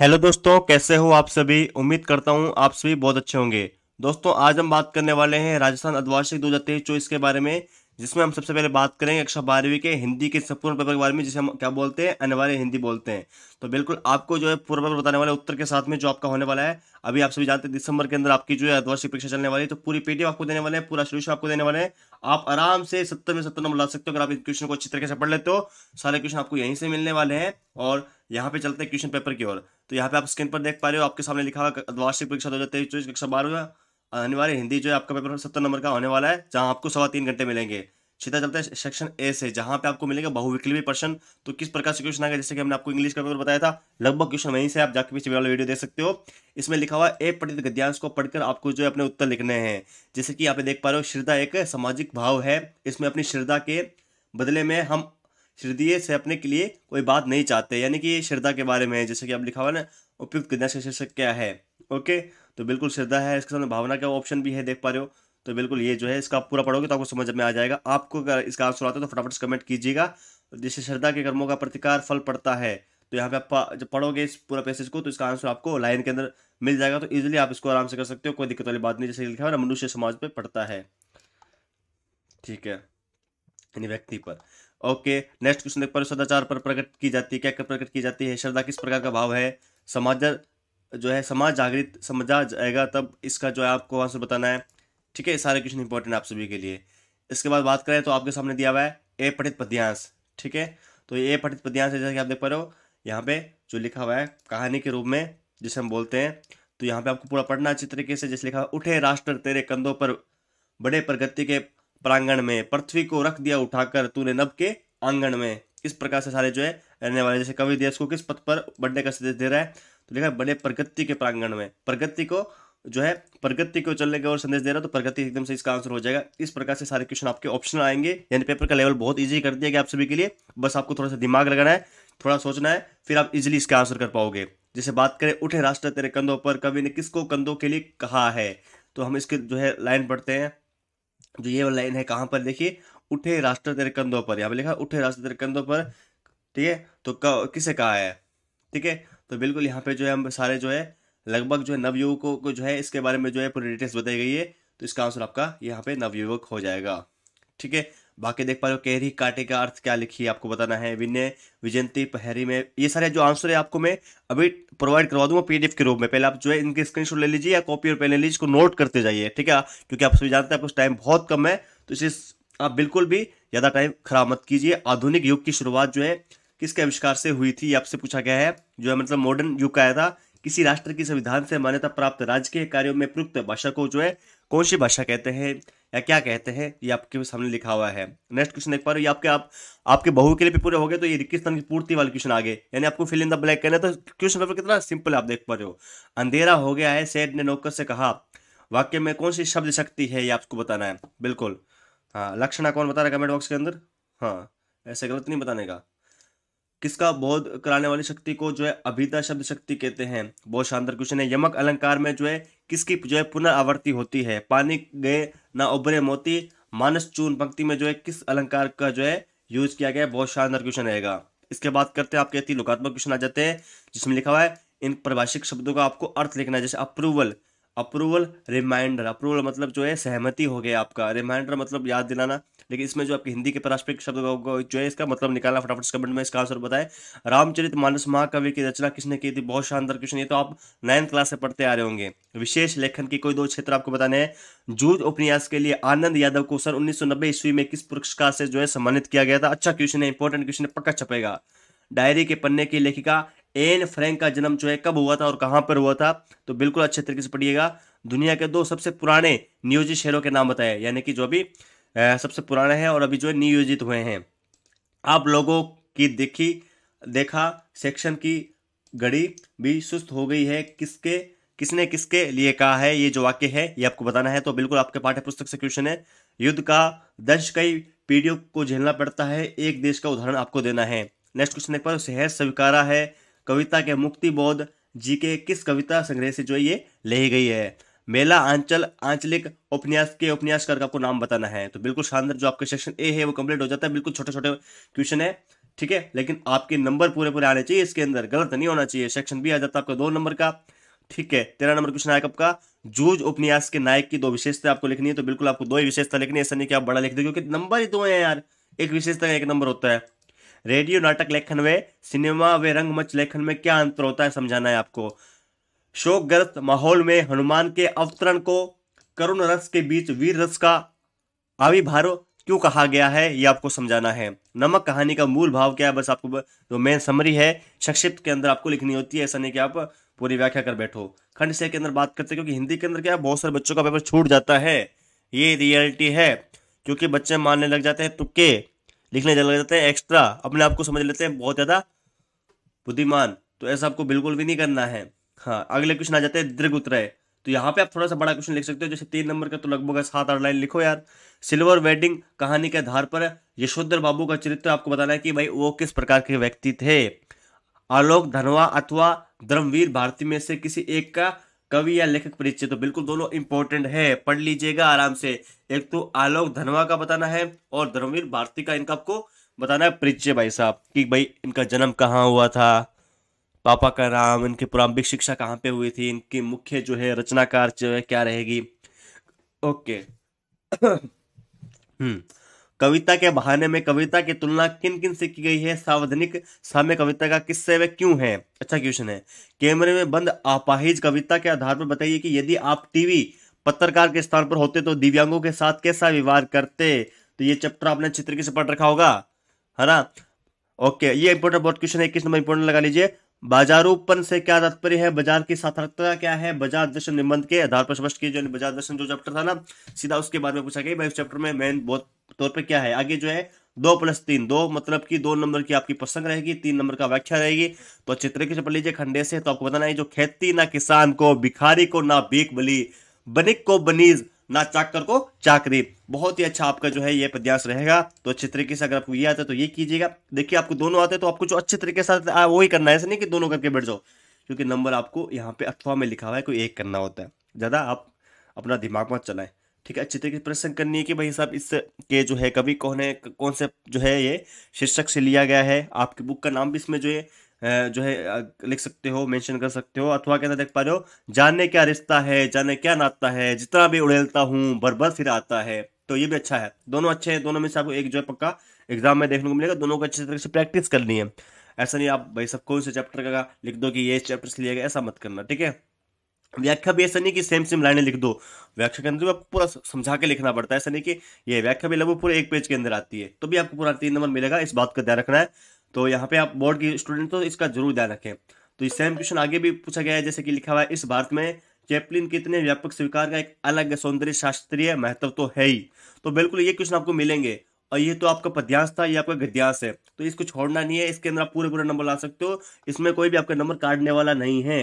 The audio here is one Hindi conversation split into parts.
हेलो दोस्तों कैसे हो आप सभी उम्मीद करता हूँ आप सभी बहुत अच्छे होंगे दोस्तों आज हम बात करने वाले हैं राजस्थान अद्वार्षिक दो हजार के बारे में जिसमें हम सबसे पहले बात करेंगे कक्षा बारहवीं के हिंदी के संपूर्ण पेपर के बारे में जिसे हम क्या बोलते हैं अनिवार्य हिंदी बोलते हैं तो बिल्कुल आपको जो है पूरा पेपर बताने वाले उत्तर के साथ में जो आपका होने वाला है अभी आप सभी जानते हैं दिसंबर के अंदर आपकी जो है अर्धवर्षीय परीक्षा चलने वाली है तो पूरी पीडीएफ आपको देने वाले हैं पूरा सोल्यूशन आपको देने वाले हैं आप आराम से सत्तर में सत्तर नंबर ला सकते हो अगर आप इस क्वेश्चन को अच्छी तरीके से पढ़ लेते हो सारे क्वेश्चन आपको यहीं से मिलने वाले हैं और यहाँ पे चलते हैं क्वेश्चन पेपर की ओर तो यहाँ पे आप स्क्रीन पर देख पा रहे हो आपके सामने लिखा हुआ अर्धवार्षिक परीक्षा दो हज़ार तेईस कक्षा बारह अनिवार्य हिंदी जो है आपका पेपर सत्तर नंबर का होने वाला है जहाँ आपको सवा तीन घंटे मिलेंगे सीधा चलते हैं सेक्शन ए से जहाँ पे आपको मिलेगा बहुविकली प्रश्न तो किस प्रकार से क्वेश्चन आएगा जैसे कि हमने आपको इंग्लिश का पेपर बताया था लगभग क्वेश्चन वहीं से आप जाके पीछे वाला वीडियो देख सकते हो इसमें लिखा हुआ ए पठित गद्यांश को पढ़कर आपको जो है अपने उत्तर लिखने हैं जैसे कि आप देख पा रहे हो श्रद्धा एक सामाजिक भाव है इसमें अपनी श्रद्धा के बदले में हम श्रद्धीय से अपने के लिए कोई बात नहीं चाहते यानी कि श्रद्धा के बारे में जैसे कि आप लिखा हुआ ना उपयुक्त गद्यांश का शीर्षक क्या है ओके तो बिल्कुल श्रद्धा है इसके सामने भावना का ऑप्शन भी है देख पा रहे हो तो बिल्कुल ये जो है इसका पूरा पढ़ोगे तो आपको समझ में आ जाएगा आपको अगर इसका आंसर आता है तो फटाफट कमेंट कीजिएगा जिससे श्रद्धा के कर्मों का प्रतिकार फल पड़ता है तो यहाँ पे आप जब पढ़ोगे इस पूरा पैसेज को तो इसका आंसर आपको लाइन के अंदर मिल जाएगा तो इजिली आप इसको आराम से कर सकते हो कोई दिक्कत वाली बात नहीं जैसे लिखा है ना मनुष्य समाज पर पड़ता है ठीक है यानी व्यक्ति पर ओके नेक्स्ट क्वेश्चन पर सदाचार पर प्रकट की जाती है क्या प्रकट की जाती है श्रद्धा किस प्रकार का भाव है समाज जो है समाज जागृत समझा जाएगा तब इसका जो है आपको आंसर बताना है ठीक है सारे क्वेश्चन इंपॉर्टेंट आप सभी के लिए इसके बाद बात करें तो आपके सामने दिया हुआ है ए पठित पद्यांश ठीक है तो ये ए पठित पद्यांश है जैसे कि आप देख पा रहे हो यहाँ पे जो लिखा हुआ है कहानी के रूप में जिसे हम बोलते हैं तो यहाँ पे आपको पूरा पढ़ना अच्छी तरीके से जैसे लिखा उठे राष्ट्र तेरे कंधों पर बड़े प्रगति के प्रांगण में पृथ्वी को रख दिया उठाकर तूने नभ के आंगण में इस प्रकार से सारे जो है रहने वाले जैसे कवि देश को किस पथ पर बढ़ने का संदेश दे रहा है तो लिखा बने प्रगति के प्रांगण में प्रगति को जो है प्रगति को चलने का और संदेश दे रहा है तो प्रगति एकदम से इसका आंसर हो जाएगा इस प्रकार से सारे क्वेश्चन आपके ऑप्शन आएंगे यानी पेपर का लेवल बहुत ईजी कर दिया गया आप सभी के लिए बस आपको थोड़ा सा दिमाग लगाना है थोड़ा सोचना है फिर आप इजिली इसका आंसर कर पाओगे जैसे बात करें उठे राष्ट्र तेरे कंधों पर कवि ने किसको कंधों के लिए कहा है तो हम इसके जो है लाइन पढ़ते हैं जो ये लाइन है कहां पर देखिए उठे राष्ट्र तेरे कंधों पर यहाँ पे लिखा उठे राष्ट्र तेरे कंधों पर ठीक है तो किसे कहा है ठीक है तो बिल्कुल यहाँ पे जो है हम सारे जो है लगभग जो है नवयुवकों को जो है इसके बारे में जो है पूरी डिटेल्स बताई गई है तो इसका आंसर आपका यहाँ पे नवयुवक हो जाएगा ठीक है बाकी देख पा रहे हो कहरी काटे का अर्थ क्या लिखी है आपको बताना है विनय विजयंती पहरी में ये सारे जो आंसर है आपको मैं अभी प्रोवाइड करवा दूंगा पीडीएफ के रूप में पहले आप जो है इनके स्क्रीनशॉट ले लीजिए या कॉपी और पेन ले लीजिए इसको नोट करते जाइए ठीक है क्योंकि आप सभी जानते हैं आपको टाइम बहुत कम है तो इसे आप बिल्कुल भी ज़्यादा टाइम खराब मत कीजिए आधुनिक युग की शुरुआत जो है किसके आविष्कार से हुई थी आपसे पूछा गया है जो है मतलब मॉडर्न युग का आया था किसी राष्ट्र की संविधान से मान्यता प्राप्त राज्य के कार्यों में प्रयुक्त भाषा को जो है कौन सी भाषा कहते हैं या क्या कहते हैं ये आपके सामने लिखा हुआ है नेक्स्ट क्वेश्चन देख पा रहे हो आपके आप आपके बहु के लिए भी पूरे हो गए तो ये इक्कीस तन की पूर्ति वाले क्वेश्चन आगे यानी आपको फिल इन द ब्लैक कहना तो क्वेश्चन पेपर कितना सिंपल आप देख पा रहे हो अंधेरा हो गया है सेठ ने नौकर से कहा वाक्य में कौन सी शब्द शक्ति है ये आपको बताना है बिल्कुल हाँ लक्षणा कौन बता रहा है कमेंट बॉक्स के अंदर हाँ ऐसे गलत नहीं बताने का किसका बोध कराने वाली शक्ति को जो है अभिता शब्द शक्ति कहते हैं बहुत शानदार क्वेश्चन है यमक अलंकार में जो है किसकी जो है पुनः आवृत्ति होती है पानी गए ना उभरे मोती मानस चून पंक्ति में जो है किस अलंकार का जो है यूज किया गया है बहुत शानदार क्वेश्चन रहेगा इसके बाद करते हैं आपके अति लोकात्मक क्वेश्चन आ जाते हैं जिसमें लिखा हुआ है इन परिभाषिक शब्दों का आपको अर्थ लिखना है जैसे अप्रूवल अप्रूवल रिमाइंडर अप्रूवल मतलब जो है सहमति हो गया आपका रिमाइंडर मतलब याद दिलाना लेकिन इसमें जो आपके हिंदी के पारस्परिक शब्द जो है इसका मतलब निकाला फटाफट इस कमेंट में इसका आंसर बताएं रामचरित मानस महाकवि की रचना किसने की थी बहुत शानदार क्वेश्चन ये तो आप नाइन्थ क्लास से पढ़ते आ रहे होंगे विशेष लेखन के कोई दो क्षेत्र आपको बताने हैं जूझ उपन्यास के लिए आनंद यादव को सर उन्नीस ईस्वी में किस पुरस्कार से जो है सम्मानित किया गया था अच्छा क्वेश्चन है इंपॉर्टेंट क्वेश्चन पक्का छपेगा डायरी के पन्ने की लेखिका एन फ्रैंक का जन्म जो है कब हुआ था और कहां पर हुआ था तो बिल्कुल अच्छे तरीके से पढ़िएगा दुनिया के दो सबसे पुराने नियोजित शहरों के नाम बताए यानी कि जो अभी सबसे पुराने हैं और अभी जो है नियोजित हुए हैं आप लोगों की देखी देखा सेक्शन की घड़ी भी सुस्त हो गई है किसके किसने किसके लिए कहा है ये जो वाक्य है ये आपको बताना है तो बिल्कुल आपके पाठ्य पुस्तक से क्वेश्चन है युद्ध का दर्श कई पीढ़ियों को झेलना पड़ता है एक देश का उदाहरण आपको देना है नेक्स्ट क्वेश्चन एक पर सहज स्वीकारा है कविता के मुक्ति बोध जी के किस कविता संग्रह से जो ये ले गई है मेला आंचल आंचलिक उपन्यास के उपन्यास करके आपको नाम बताना है तो बिल्कुल शानदार जो आपके सेक्शन ए है वो कंप्लीट हो जाता है बिल्कुल छोटे छोटे क्वेश्चन है ठीक है लेकिन आपके नंबर पूरे पूरे आने चाहिए इसके अंदर गलत नहीं होना चाहिए सेक्शन बी आ जाता है आपका दो नंबर का ठीक है तेरह नंबर क्वेश्चन आएगा आपका जूज उपन्यास के नायक की दो विशेषता आपको लिखनी है तो बिल्कुल आपको दो ही विशेषता लिखनी है ऐसा नहीं कि आप बड़ा लिख दो क्योंकि नंबर ही दो है यार एक विशेषता एक नंबर होता है रेडियो नाटक लेखन में सिनेमा व रंगमंच लेखन में क्या अंतर होता है समझाना है आपको शोकग्रस्त माहौल में हनुमान के अवतरण को करुण रस के बीच वीर रस का आविर्भाव क्यों कहा गया है ये आपको समझाना है नमक कहानी का मूल भाव क्या है बस आपको जो मेन समरी है संक्षिप्त के अंदर आपको लिखनी होती है ऐसा नहीं कि आप पूरी व्याख्या कर बैठो खंड से के अंदर बात करते हैं क्योंकि हिंदी के अंदर क्या बहुत सारे बच्चों का पेपर छूट जाता है ये रियलिटी है क्योंकि बच्चे मानने लग जाते हैं तुक्के लिखने लग जाते हैं एक्स्ट्रा अपने आप को समझ लेते हैं बहुत ज़्यादा बुद्धिमान तो ऐसा आपको बिल्कुल भी नहीं करना है हाँ अगले क्वेश्चन आ जाते हैं दीर्घ उत्तरय तो यहाँ पे आप थोड़ा सा बड़ा क्वेश्चन लिख सकते हो जैसे तीन नंबर का तो लगभग सात आठ लाइन लिखो यार सिल्वर वेडिंग कहानी के आधार पर यशोधर बाबू का चरित्र आपको बताना है कि भाई वो किस प्रकार के व्यक्ति थे आलोक धनवा अथवा धर्मवीर भारती में से किसी एक का कवि या लेखक परिचय तो बिल्कुल दोनों इंपॉर्टेंट है पढ़ लीजिएगा आराम से एक तो आलोक धनवा का बताना है और धर्मवीर भारती का इनका आपको बताना है परिचय भाई साहब कि भाई इनका जन्म कहाँ हुआ था पापा का नाम इनकी प्रारंभिक शिक्षा कहाँ पे हुई थी इनकी मुख्य जो है रचनाकार जो है क्या रहेगी ओके हम्म कविता के बहाने में कविता की तुलना किन किन से की गई है सार्वजनिक साम्य कविता का किससे वे क्यों है अच्छा क्वेश्चन है कैमरे में बंद आपाहिज कविता के आधार पर बताइए कि यदि आप टीवी पत्रकार के स्थान पर होते तो दिव्यांगों के साथ कैसा विवाद करते तो ये चैप्टर आपने चित्र की से पढ़ रखा होगा है ना ओके ये इंपोर्टेंट बहुत क्वेश्चन है किस नंबर इंपोर्टेंट लगा लीजिए बाजारोपन से क्या तात्पर्य है बाजार की सार्थकता क्या है बाजार दर्शन निबंध के आधार पर स्पष्ट किए जो बाजार दर्शन जो चैप्टर था ना सीधा उसके बारे में पूछा गया भाई उस चैप्टर में मेन बहुत तौर पर क्या है आगे जो है दो प्लस तीन दो मतलब कि दो नंबर की आपकी प्रसंग रहेगी तीन नंबर का व्याख्या रहेगी तो अच्छे तरीके से पढ़ लीजिए खंडे से तो आपको बताना है जो खेती ना किसान को भिखारी को ना बीक बली बनिक को बनीज ना चाकर को चाकरी बहुत ही अच्छा आपका जो है ये प्रयास रहेगा तो अच्छे तरीके से अगर आपको ये आता है तो ये कीजिएगा देखिए आपको दोनों आते हैं तो आपको जो अच्छे तरीके से आता है वो ही करना है ऐसे नहीं कि दोनों करके बैठ जाओ क्योंकि नंबर आपको यहाँ पे अथवा में लिखा हुआ है कोई एक करना होता है ज़्यादा आप अपना दिमाग मत चलाएं ठीक है अच्छे तरीके से प्रश्न करनी है कि भाई साहब इस के जो है कभी कौन है कौन से जो है ये शीर्षक से लिया गया है आपकी बुक का नाम भी इसमें जो है जो है लिख सकते हो मेंशन कर सकते हो अथवा के देख पा रहे हो जाने क्या रिश्ता है जाने क्या नाता है जितना भी उड़ेलता हूँ बरबर फिर आता है तो ये भी अच्छा है दोनों अच्छे हैं दोनों में से आपको एक जो है पक्का एग्जाम में देखने को मिलेगा दोनों को अच्छे तरीके से प्रैक्टिस करनी है ऐसा नहीं आप भाई सबको उसे चैप्टर का लिख दो कि ये चैप्टर से लिया गया ऐसा मत करना ठीक है व्याख्या भी ऐसा नहीं कि सेम सेम लाइनें लिख दो व्याख्या के अंदर आपको पूरा समझा के लिखना पड़ता है ऐसा नहीं कि ये व्याख्या भी लगभग पूरे एक पेज के अंदर आती है तो भी आपको पूरा तीन नंबर मिलेगा इस बात का ध्यान रखना है तो यहाँ पे आप बोर्ड के स्टूडेंट तो इसका जरूर ध्यान रखें तो इस सेम क्वेश्चन आगे भी पूछा गया है जैसे कि लिखा हुआ है इस भारत में चैपलिन कितने व्यापक स्वीकार का एक अलग सौंदर्य शास्त्रीय महत्व तो है ही तो बिल्कुल ये क्वेश्चन आपको मिलेंगे और ये तो आपका पद्यांश था ये आपका गद्यांश है तो इसको छोड़ना नहीं है इसके अंदर आप पूरे पूरे नंबर ला सकते हो इसमें कोई भी आपका नंबर काटने वाला नहीं है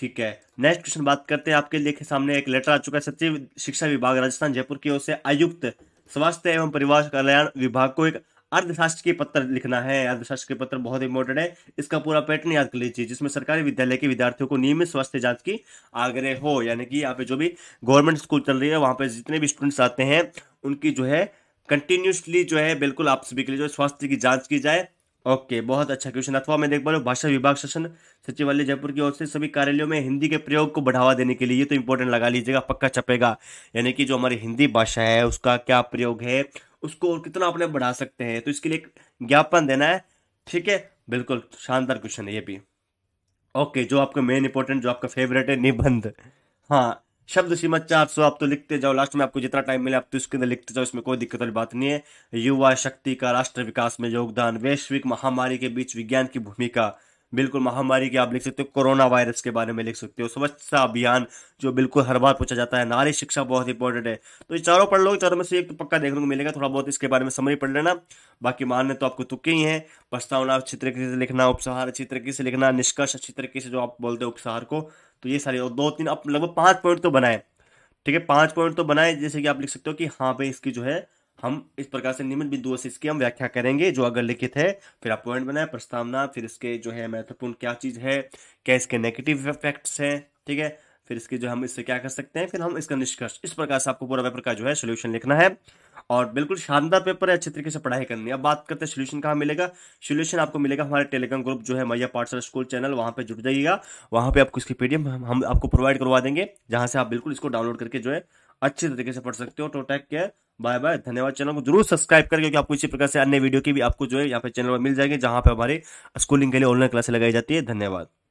ठीक है नेक्स्ट क्वेश्चन बात करते हैं आपके लिए सामने एक लेटर आ चुका है सचिव शिक्षा विभाग राजस्थान जयपुर की ओर से आयुक्त स्वास्थ्य एवं परिवार कल्याण विभाग को एक अर्थशास्त्र के पत्र लिखना है अर्थशास्त्र के पत्र बहुत इंपॉर्टेंट है इसका पूरा पैटर्न याद कर लीजिए जिसमें सरकारी विद्यालय के विद्यार्थियों को नियमित स्वास्थ्य जांच की आग्रह हो यानी कि यहाँ पे जो भी गवर्नमेंट स्कूल चल रही है वहाँ पे जितने भी स्टूडेंट्स आते हैं उनकी जो है कंटिन्यूसली जो है बिल्कुल आप सभी के लिए जो स्वास्थ्य की जाँच की जाए ओके okay, बहुत अच्छा क्वेश्चन अथवा मैं देख पा रहा हूँ भाषा विभाग शासन सचिवालय जयपुर की ओर से सभी कार्यालयों में हिंदी के प्रयोग को बढ़ावा देने के लिए ये तो इंपॉर्टेंट लगा लीजिएगा पक्का छपेगा यानी कि जो हमारी हिंदी भाषा है उसका क्या प्रयोग है उसको और कितना अपने बढ़ा सकते हैं तो इसके लिए एक ज्ञापन देना है ठीक है बिल्कुल शानदार क्वेश्चन है ये भी ओके जो आपका मेन इंपॉर्टेंट जो आपका फेवरेट है निबंध हाँ शब्द सीमा चार सौ आप तो लिखते जाओ लास्ट में आपको जितना टाइम मिले आप तो इसके अंदर लिखते जाओ इसमें कोई दिक्कत वाली बात नहीं है युवा शक्ति का राष्ट्र विकास में योगदान वैश्विक महामारी के बीच विज्ञान की भूमिका बिल्कुल महामारी के आप लिख सकते हो कोरोना वायरस के बारे में लिख सकते हो स्वच्छता अभियान जो बिल्कुल हर बार पूछा जाता है नारी शिक्षा बहुत इंपॉर्टेंट है तो ये चारों पढ़ लो चारों में से एक तो पक्का देखने को मिलेगा थोड़ा बहुत इसके बारे में समरी पढ़ लेना बाकी मानने तो आपको तुक्के ही है प्रस्तावना अच्छी तरीके से लिखना उपसहार अच्छी तरीके से लिखना निष्कर्ष अच्छी तरीके से जो आप बोलते हो उपसहार को तो ये सारी दो तीन आप लगभग पाँच पॉइंट तो बनाए ठीक है पाँच पॉइंट तो बनाए जैसे कि आप लिख सकते हो कि हाँ भाई इसकी जो है हम इस प्रकार से निम्न बिंदुओं से इसकी हम व्याख्या करेंगे जो अगर लिखित है फिर आप पॉइंट बनाए प्रस्तावना फिर इसके जो है महत्वपूर्ण क्या चीज है क्या इसके नेगेटिव इफेक्ट्स हैं ठीक है फिर इसके जो हम इससे क्या कर सकते हैं फिर हम इसका निष्कर्ष इस प्रकार से आपको पूरा पेपर का जो है सोल्यूशन लिखना है और बिल्कुल शानदार पेपर है अच्छे तरीके से पढ़ाई करनी अब बात करते हैं सोल्यूशन कहाँ मिलेगा सोल्यूशन आपको मिलेगा हमारे टेलीग्राम ग्रुप जो है मैया पाठशाला स्कूल चैनल वहां पर जुड़ जाइएगा वहां पर आपको इसकी पी हम आपको प्रोवाइड करवा देंगे जहां से आप बिल्कुल इसको डाउनलोड करके जो है अच्छे तरीके से पढ़ सकते हो टोटैक के बाय बाय धन्यवाद चैनल को जरूर सब्सक्राइब करें क्योंकि आपको इसी प्रकार से अन्य वीडियो की भी आपको जो है यहाँ पे चैनल पर मिल जाएंगे जहाँ पे हमारे स्कूलिंग के लिए ऑनलाइन क्लासे लगाई जाती है धन्यवाद